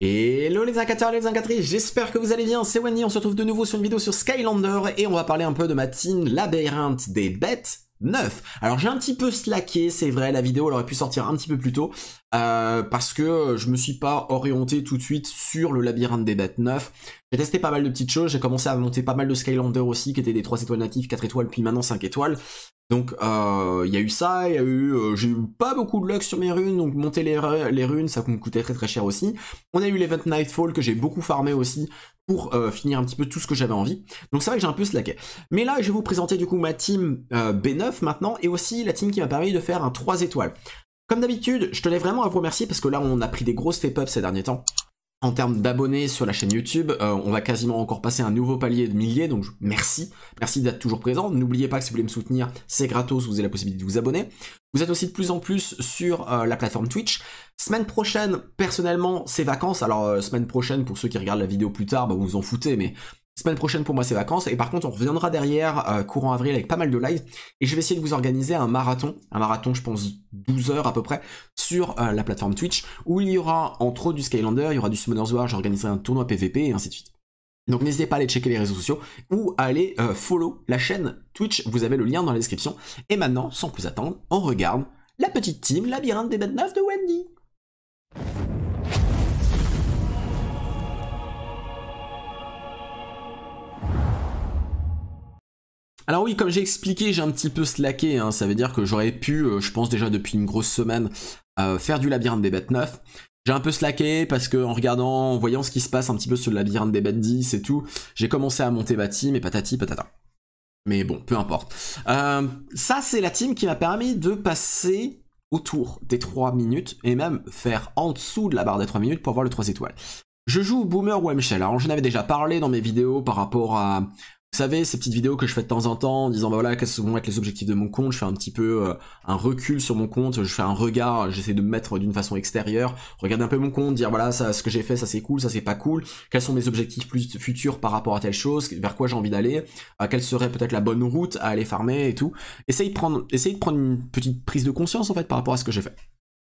Hello les incateurs les incatrices, j'espère que vous allez bien, c'est Wendy, on se retrouve de nouveau sur une vidéo sur Skylander et on va parler un peu de ma team labyrinthe des bêtes 9. Alors j'ai un petit peu slacké, c'est vrai, la vidéo elle aurait pu sortir un petit peu plus tôt, euh, parce que je me suis pas orienté tout de suite sur le labyrinthe des bêtes 9. J'ai testé pas mal de petites choses, j'ai commencé à monter pas mal de Skylander aussi, qui étaient des 3 étoiles natives, 4 étoiles, puis maintenant 5 étoiles. Donc euh, il y a eu ça, il y a eu euh, j'ai eu pas beaucoup de luck sur mes runes, donc monter les, les runes ça me coûtait très très cher aussi. On a eu l'event Nightfall que j'ai beaucoup farmé aussi, pour euh, finir un petit peu tout ce que j'avais envie. Donc c'est vrai que j'ai un peu slacké. Mais là, je vais vous présenter du coup ma team euh, B9 maintenant, et aussi la team qui m'a permis de faire un 3 étoiles. Comme d'habitude, je tenais vraiment à vous remercier parce que là, on a pris des grosses fake up ces derniers temps. En termes d'abonnés sur la chaîne YouTube, euh, on va quasiment encore passer un nouveau palier de milliers, donc merci, merci d'être toujours présent. N'oubliez pas que si vous voulez me soutenir, c'est gratos, vous avez la possibilité de vous abonner. Vous êtes aussi de plus en plus sur euh, la plateforme Twitch. Semaine prochaine, personnellement, c'est vacances. Alors, euh, semaine prochaine, pour ceux qui regardent la vidéo plus tard, bah, vous vous en foutez, mais Semaine prochaine pour moi c'est vacances et par contre on reviendra derrière euh, courant avril avec pas mal de lives et je vais essayer de vous organiser un marathon, un marathon je pense 12 heures à peu près sur la plateforme Twitch où il y aura entre autres du Skylander, il y aura du Summoner's War, j'organiserai un tournoi PVP et ainsi de suite. Donc n'hésitez pas à aller checker les réseaux sociaux ou à aller euh, follow la chaîne Twitch, vous avez le lien dans la description. Et maintenant, sans plus attendre, on regarde la petite team Labyrinthe des Bêtes Neufs de Wendy. Alors oui, comme j'ai expliqué, j'ai un petit peu slacké, hein. ça veut dire que j'aurais pu, euh, je pense déjà depuis une grosse semaine, euh, faire du labyrinthe des bêtes Neufs. J'ai un peu slacké parce que en regardant, en voyant ce qui se passe un petit peu sur le labyrinthe des bêtes 10 et tout, j'ai commencé à monter ma team et patati patata. Mais bon, peu importe. Euh, ça, c'est la team qui m'a permis de passer autour des 3 minutes et même faire en dessous de la barre des 3 minutes pour voir le 3 étoiles. Je joue Boomer ou shell Alors, j'en avais déjà parlé dans mes vidéos par rapport à, vous savez, ces petites vidéos que je fais de temps en temps en disant bah voilà, quels vont être les objectifs de mon compte, je fais un petit peu euh, un recul sur mon compte, je fais un regard, j'essaie de me mettre d'une façon extérieure, regarder un peu mon compte, dire voilà, ça ce que j'ai fait, ça c'est cool, ça c'est pas cool, quels sont mes objectifs plus futurs par rapport à telle chose, vers quoi j'ai envie d'aller, euh, quelle serait peut-être la bonne route à aller farmer et tout. Essayez de prendre essaye de prendre une petite prise de conscience en fait par rapport à ce que j'ai fait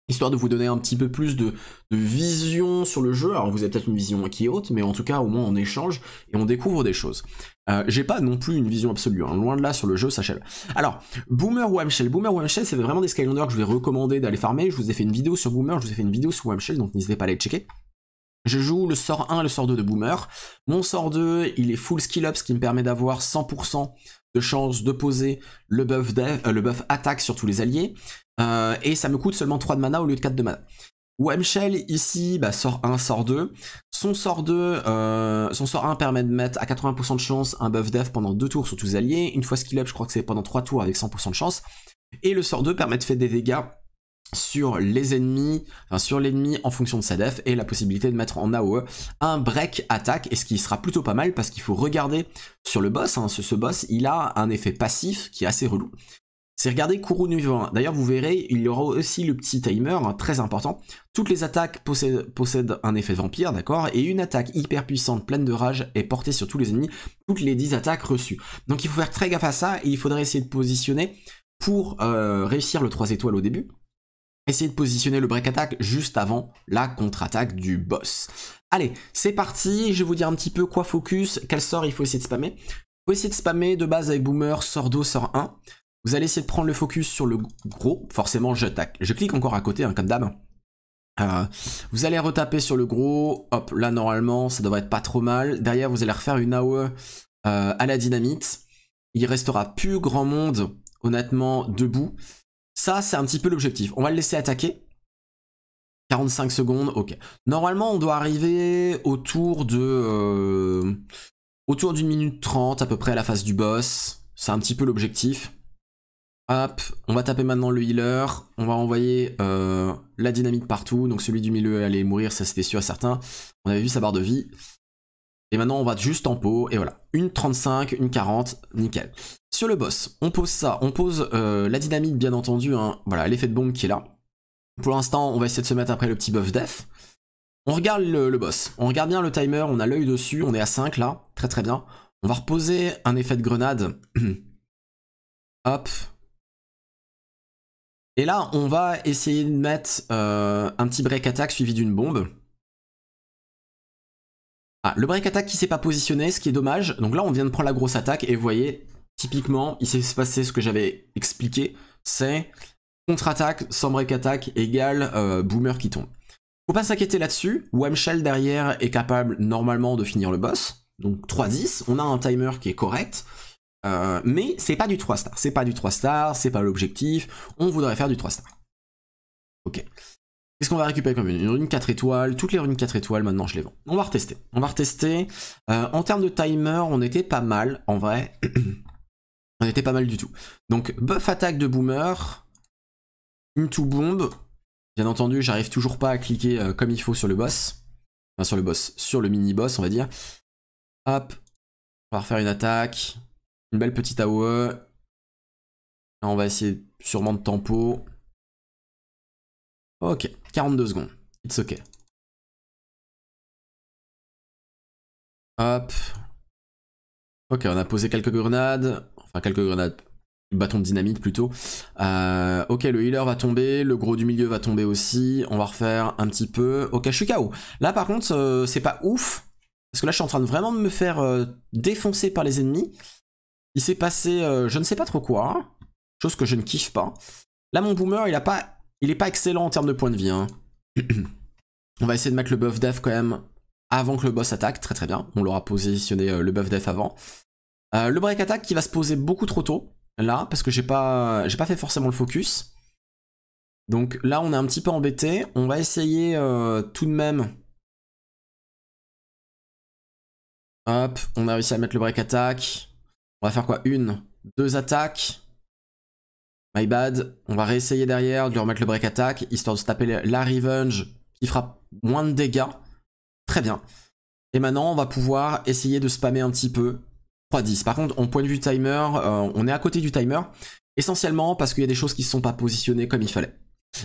histoire de vous donner un petit peu plus de, vision sur le jeu. Alors vous avez peut-être une vision qui est haute, mais en tout cas au moins on échange et on découvre des choses. Euh, j'ai pas non plus une vision absolue, hein. loin de là sur le jeu, sachez Alors, Boomer ou Boomer ou c'est vraiment des Skylanders que je vais recommander d'aller farmer. Je vous ai fait une vidéo sur Boomer, je vous ai fait une vidéo sur Wamshell, donc n'hésitez pas à aller checker. Je joue le sort 1 et le sort 2 de Boomer. Mon sort 2, il est full skill up, ce qui me permet d'avoir 100% de chance de poser le buff, euh, le buff attaque sur tous les alliés. Euh, et ça me coûte seulement 3 de mana au lieu de 4 de mana. Wemshell ici bah, sort 1, sort 2. Son sort 2, euh, son sort 1 permet de mettre à 80% de chance un buff def pendant 2 tours sur tous les alliés. Une fois qu'il up, je crois que c'est pendant 3 tours avec 100% de chance. Et le sort 2 permet de faire des dégâts sur les ennemis, sur l'ennemi en fonction de sa def et la possibilité de mettre en AOE un break attack. et ce qui sera plutôt pas mal parce qu'il faut regarder sur le boss, hein. ce, boss il a un effet passif qui est assez relou c'est regarder Kurunuvivant. D'ailleurs, vous verrez, il y aura aussi le petit timer, hein, très important. Toutes les attaques possèdent, un effet vampire, d'accord Et une attaque hyper puissante, pleine de rage, est portée sur tous les ennemis, toutes les 10 attaques reçues. Donc il faut faire très gaffe à ça, et il faudrait essayer de positionner pour euh, réussir le 3 étoiles au début. essayer de positionner le break attack juste avant la contre-attaque du boss. Allez, c'est parti, je vais vous dire un petit peu quoi focus, quel sort il faut essayer de spammer. Il faut essayer de spammer de base avec Boomer, sort 2, Sort 1. Vous allez essayer de prendre le focus sur le gros. Forcément, je, je clique encore à côté, hein, comme d'hab. Euh, vous allez retaper sur le gros. Hop, là, normalement, ça devrait être pas trop mal. Derrière, vous allez refaire une AOE euh, à la dynamite. Il restera plus grand monde, honnêtement, debout. Ça, c'est un petit peu l'objectif. On va le laisser attaquer. 45 secondes, ok. Normalement, on doit arriver autour de... Euh, autour d'une minute 30 à peu près à la face du boss. C'est un petit peu l'objectif. Hop, on va taper maintenant le healer, on va envoyer euh, la dynamite partout, donc celui du milieu allait mourir, ça c'était sûr à certains. on avait vu sa barre de vie. Et maintenant on va juste en pot, et voilà, une 35, une 40, nickel. Sur le boss, on pose ça, on pose euh, la dynamite bien entendu, hein. voilà l'effet de bombe qui est là. Pour l'instant on va essayer de se mettre après le petit buff def. On regarde le, le boss, on regarde bien le timer, on a l'œil dessus, on est à 5 là, très très bien. On va reposer un effet de grenade. Hop, et là, on va essayer de mettre euh, un petit break attack suivi d'une bombe. Ah, le break attack qui s'est pas positionné, ce qui est dommage. Donc là, on vient de prendre la grosse attaque et vous voyez, typiquement, il s'est passé ce que j'avais expliqué. C'est contre-attaque sans break attack égale euh, boomer qui tombe. Faut pas s'inquiéter là-dessus. Wamshell derrière est capable normalement de finir le boss. Donc 3-10, on a un timer qui est correct. Euh, mais c'est pas du 3 stars, c'est pas du 3 stars, c'est pas l'objectif, on voudrait faire du 3 stars. Ok. Qu'est-ce qu'on va récupérer comme une rune 4 étoiles Toutes les runes 4 étoiles, maintenant je les vends. On va retester. On va retester. Euh, en termes de timer, on était pas mal, en vrai. on était pas mal du tout. Donc, buff attaque de boomer, une into bombe. Bien entendu, j'arrive toujours pas à cliquer euh, comme il faut sur le boss. Enfin, sur le boss, sur le mini-boss, on va dire. Hop, on va refaire une attaque. Une belle petite AOE. on va essayer sûrement de tempo. Ok, 42 secondes. It's ok. Hop. Ok, on a posé quelques grenades. Enfin, quelques grenades. Bâton de dynamite plutôt. Euh, ok, le healer va tomber. Le gros du milieu va tomber aussi. On va refaire un petit peu. Ok, je suis KO. Là, par contre, euh, c'est pas ouf. Parce que là, je suis en train de vraiment me faire euh, défoncer par les ennemis. Il s'est passé, euh, je ne sais pas trop quoi, hein. chose que je ne kiffe pas. Là, mon boomer, il a pas, il est pas excellent en termes de points de vie. Hein. On va essayer de mettre le buff def quand même avant que le boss attaque, très très bien. On l'aura positionné euh, le buff def avant. Euh, le break attack qui va se poser beaucoup trop tôt, là, parce que j'ai pas, j'ai pas fait forcément le focus. Donc là, on est un petit peu embêté. On va essayer tout de même. Hop, on a réussi à mettre le break attack va faire quoi Une, deux attaques. My bad. On va réessayer derrière, de lui remettre le break attack, histoire de taper la revenge qui fera moins de dégâts. Très bien. Et maintenant, on va pouvoir essayer de spammer un petit peu. 3-10. Par contre, en point de vue timer, euh, on est à côté du timer. Essentiellement parce qu'il y a des choses qui ne sont pas positionnées comme il fallait.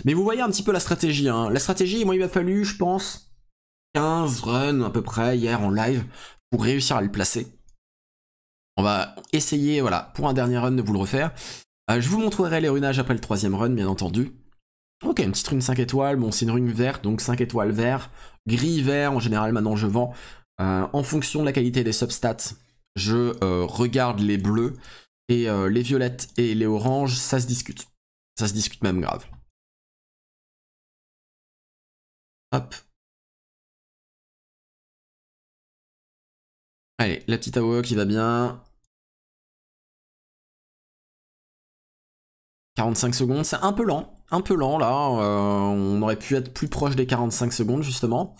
Mais vous voyez un petit peu la stratégie. Hein. La stratégie, moi, il m'a fallu, je pense, 15 runs à peu près hier en live pour réussir à le placer. On va essayer, voilà, pour un dernier run de vous le refaire. Euh, je vous montrerai les runages après le troisième run, bien entendu. Ok, une petite rune 5 étoiles, bon c'est une rune verte, donc 5 étoiles vert, gris vert en général maintenant je vends. Euh, en fonction de la qualité des substats, je euh, regarde les bleus, et les violettes et les oranges, ça se discute. Ça se discute même grave. Hop, Allez, la petite AOE qui va bien. 45 secondes, c'est un peu lent, un peu lent là, euh, on aurait pu être plus proche des 45 secondes justement.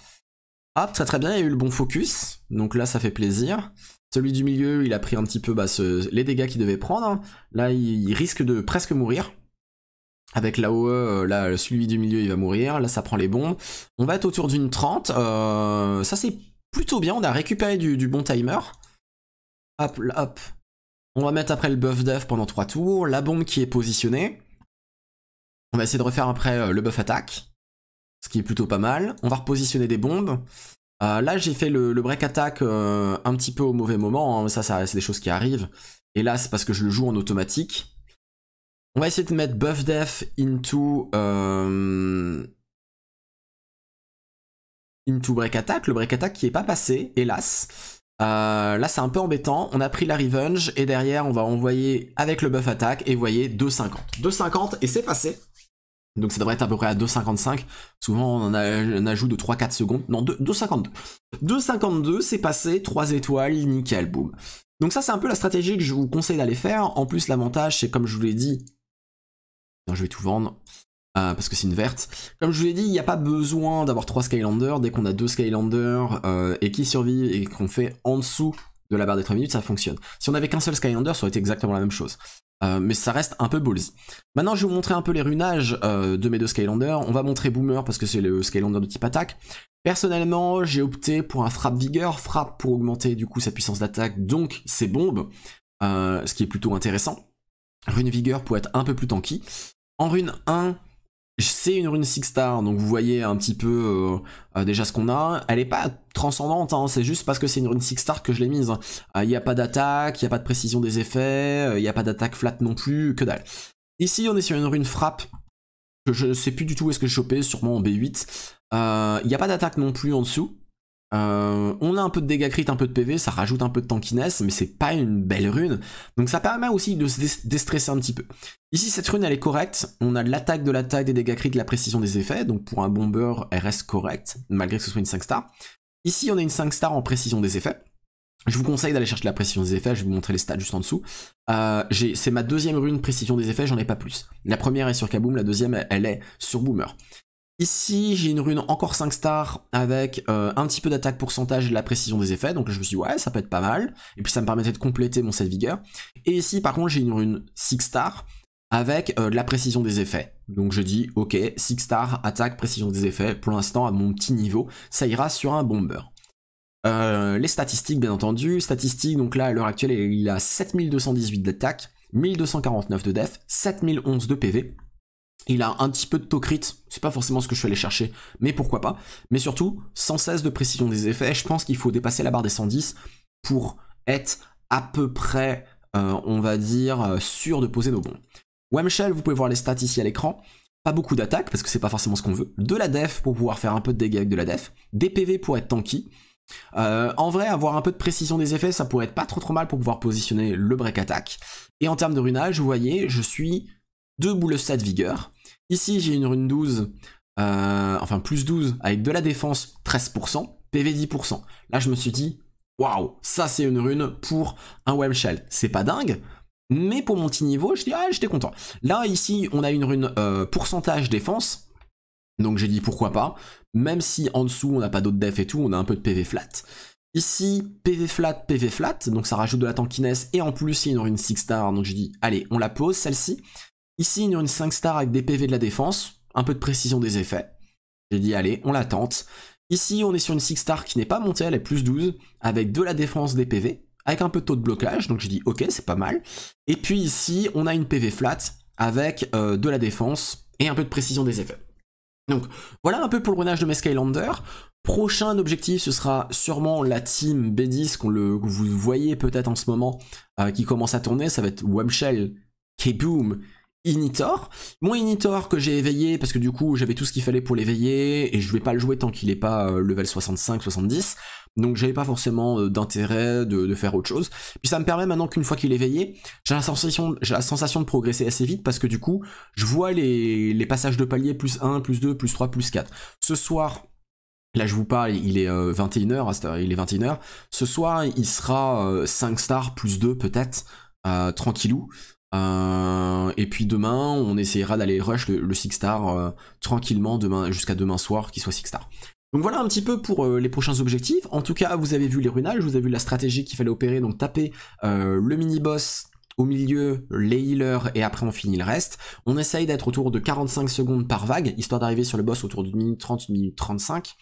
Hop ah, très très bien, il y a eu le bon focus, donc là ça fait plaisir. Celui du milieu, il a pris un petit peu bah, les dégâts qu'il devait prendre. Hein. Là, il, risque de presque mourir. Avec l'AOE, euh, là, celui du milieu, il va mourir. Là, ça prend les bombes. On va être autour d'une 30. Euh, ça, c'est plutôt bien. On a récupéré du, bon timer. Hop, hop. On va mettre après le buff def pendant 3 tours. La bombe qui est positionnée. On va essayer de refaire après euh, le buff attaque. Ce qui est plutôt pas mal. On va repositionner des bombes. Euh, là, j'ai fait le, break attack euh, un petit peu au mauvais moment. Hein, ça, ça c'est des choses qui arrivent. Et là, c'est parce que je le joue en automatique. On va essayer de mettre buff def into into break attack, le break attack qui n'est pas passé, hélas. Euh, là c'est un peu embêtant, on a pris la revenge et derrière on va envoyer avec le buff attack et vous voyez 2,50. 2,50 et c'est passé. Donc ça devrait être à peu près à 2,55. Souvent on en a un ajout de 3-4 secondes. Non, 2,52. 2,52 c'est passé, 3 étoiles, nickel, boum. Donc ça c'est un peu la stratégie que je vous conseille d'aller faire. En plus l'avantage c'est comme je vous l'ai dit... Non, je vais tout vendre. Euh, parce que c'est une verte. Comme je vous l'ai dit, il n'y a pas besoin d'avoir 3 Skylanders. Dès qu'on a 2 Skylanders euh, et qui survivent et qu'on fait en dessous de la barre des 3 minutes, ça fonctionne. Si on avait qu'un seul Skylander, ça aurait été exactement la même chose. Euh, mais ça reste un peu ballsy. Maintenant, je vais vous montrer un peu les runages de mes deux Skylanders. On va montrer Boomer parce que c'est le Skylander de type attaque. Personnellement, j'ai opté pour un frappe vigueur, frappe pour augmenter du coup sa puissance d'attaque, donc ses bombes, ce qui est plutôt intéressant. Rune vigueur pour être un peu plus tanky. En rune 1, c'est une rune Six Star, donc vous voyez un petit peu euh, euh, déjà ce qu'on a. Elle est pas transcendante, hein, c'est juste parce que c'est une rune Six Star que je l'ai mise. Euh, il n'y a pas d'attaque, il n'y a pas de précision des effets, il n'y a pas d'attaque flat non plus, que dalle. Ici, on est sur une rune frappe. Je ne sais plus du tout où est-ce que je chopé, sûrement en B8. Il n'y a pas d'attaque non plus en dessous. Euh, on a un peu de dégâts crit, un peu de PV, ça rajoute un peu de tankiness, mais c'est pas une belle rune. Donc ça permet aussi de se déstresser un petit peu. Ici, cette rune, elle est correcte. On a de l'attaque, de l'attaque, des dégâts crit, de la précision des effets. Donc pour un bomber, elle reste correcte, malgré que ce soit une 5 star. Ici, on a une 5 star en précision des effets. Je vous conseille d'aller chercher la précision des effets, je vais vous montrer les stats juste en dessous. Euh, c'est ma deuxième rune précision des effets, j'en ai pas plus. La première est sur Kaboom, la deuxième elle est sur Boomer. Ici, j'ai une rune encore 5 stars avec euh, un petit peu d'attaque pourcentage et de la précision des effets. Donc je me suis dit, ouais, ça peut être pas mal. Et puis ça me permettait de compléter mon set vigueur. Et ici, par contre, j'ai une rune 6 stars avec euh, de la précision des effets. Donc je dis, ok, 6 stars, attaque, précision des effets. Pour l'instant, à mon petit niveau, ça ira sur un bomber. Euh, les statistiques, bien entendu. Statistiques, donc là, à l'heure actuelle, il a 7218 d'attaque, 1249 de def, 7011 de PV, il a un petit peu de taux c'est pas forcément ce que je suis allé chercher, mais pourquoi pas. Mais surtout, sans cesse de précision des effets, je pense qu'il faut dépasser la barre des 110 pour être à peu près, euh, on va dire, euh, sûr de poser nos bons. Wemshell, vous pouvez voir les stats ici à l'écran. Pas beaucoup d'attaques, parce que c'est pas forcément ce qu'on veut. De la def pour pouvoir faire un peu de dégâts avec de la def. Des PV pour être tanky. Euh, en vrai, avoir un peu de précision des effets, ça pourrait être pas trop trop mal pour pouvoir positionner le break attack. Et en termes de runage, vous voyez, je suis deux boules de vigueur, Ici, j'ai une rune 12, euh, enfin plus 12, avec de la défense 13%, PV 10%. Là, je me suis dit, waouh, ça c'est une rune pour un web shell. C'est pas dingue, mais pour mon petit niveau, je dis, ah, j'étais content. Là, ici, on a une rune euh, pourcentage défense. Donc j'ai dit pourquoi pas, même si en dessous on n'a pas d'autres def et tout, on a un peu de PV flat. Ici, PV flat, PV flat, donc ça rajoute de la tankiness et en plus il y a une rune 6 star, donc j'ai dit allez, on la pose celle-ci. Ici, Il a une 5 star avec des PV de la défense, un peu de précision des effets. J'ai dit allez, on la tente. Ici, on est sur une 6 star qui n'est pas montée, elle est plus 12, avec de la défense des PV, avec un peu de taux de blocage, donc j'ai dit ok, c'est pas mal. Et puis ici, on a une PV flat, avec euh, de la défense et un peu de précision des effets. Donc voilà un peu pour le renage de mes Skylanders. Prochain objectif, ce sera sûrement la team B10 qu'on le, que vous voyez peut-être en ce moment, euh, qui commence à tourner. Ça va être Wamshell, Keboom, Initor. Mon Initor que j'ai éveillé parce que du coup j'avais tout ce qu'il fallait pour l'éveiller et je vais pas le jouer tant qu'il est pas euh, level 65-70. Donc j'avais pas forcément euh, d'intérêt de, faire autre chose. Puis ça me permet maintenant qu'une fois qu'il est éveillé, j'ai la sensation, de progresser assez vite parce que du coup je vois les, passages de palier plus 1, plus 2, plus 3, plus 4. Ce soir, Là, je vous parle, il est 21h, euh, il est 21h. Ce soir, il sera 5 stars plus 2 peut-être, tranquillou. Euh, et puis demain, on essayera d'aller rush le, six star euh, tranquillement demain jusqu'à demain soir, qu'il soit six star. Donc voilà un petit peu pour euh, les prochains objectifs. En tout cas, vous avez vu les runages, vous avez vu la stratégie qu'il fallait opérer, donc taper le mini boss au milieu les healers et après on finit le reste. On essaye d'être autour de 45 secondes par vague, histoire d'arriver sur le boss autour d'une minute 30, une minute 35.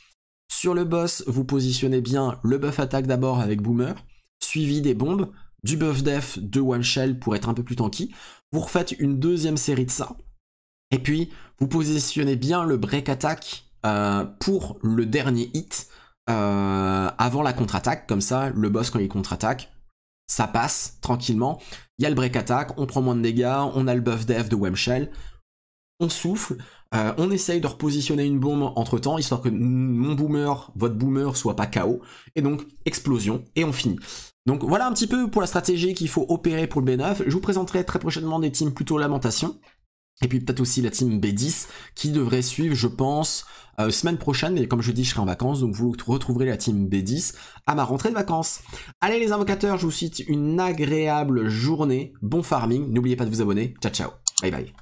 Sur le boss, vous positionnez bien le buff attaque d'abord avec Boomer, suivi des bombes, du buff def, de one shell pour être un peu plus tanky. Vous refaites une deuxième série de ça. Et puis, vous positionnez bien le break attack euh, pour le dernier hit euh, avant la contre-attaque. Comme ça, le boss, quand il contre-attaque, ça passe tranquillement. Il y a le break attack, on prend moins de dégâts, on a le buff def de one shell, On souffle, euh, on essaye de repositionner une bombe entre temps, histoire que mon boomer, votre boomer soit pas KO. Et donc, explosion, et on finit. Donc voilà un petit peu pour la stratégie qu'il faut opérer pour le B9. Je vous présenterai très prochainement des teams plutôt lamentation. Et puis peut-être aussi la team B10 qui devrait suivre, je pense, euh, semaine prochaine. Mais comme je dis, je serai en vacances, donc vous retrouverez la team B10 à ma rentrée de vacances. Allez les invocateurs, je vous souhaite une agréable journée, bon farming. N'oubliez pas de vous abonner. Ciao ciao. Bye bye.